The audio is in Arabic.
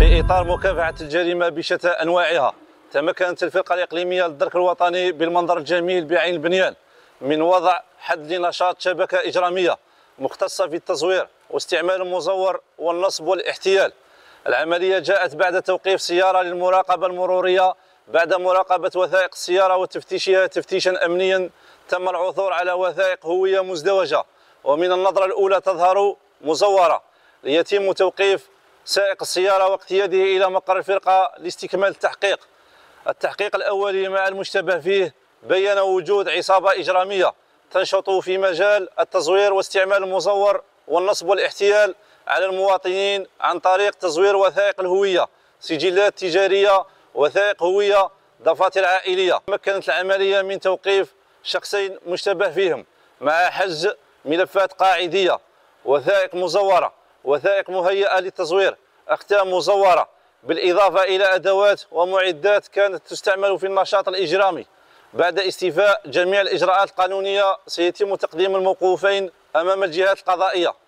في إطار مكافحة الجريمة بشتى أنواعها تمكنت الفرقة الإقليمية للدرك الوطني بالمنظر الجميل بعين البنيان من وضع حد لنشاط شبكة إجرامية مختصة في التزوير واستعمال المزور والنصب والاحتيال العملية جاءت بعد توقيف سيارة للمراقبة المرورية بعد مراقبة وثائق السيارة وتفتيشها تفتيشا أمنيا تم العثور على وثائق هوية مزدوجة ومن النظرة الأولى تظهر مزورة ليتم توقيف سائق السيارة وقت يده إلى مقر الفرقة لاستكمال التحقيق التحقيق الأولي مع المشتبه فيه بين وجود عصابة إجرامية تنشط في مجال التزوير واستعمال المزور والنصب والاحتيال على المواطنين عن طريق تزوير وثائق الهوية سجلات تجارية وثائق هوية دفاتر عائلية مكنت العملية من توقيف شخصين مشتبه فيهم مع حجز ملفات قاعدية وثائق مزورة وثائق مهيئة للتزوير أختام مزورة بالإضافة إلى أدوات ومعدات كانت تستعمل في النشاط الإجرامي بعد استيفاء جميع الإجراءات القانونية سيتم تقديم الموقوفين أمام الجهات القضائية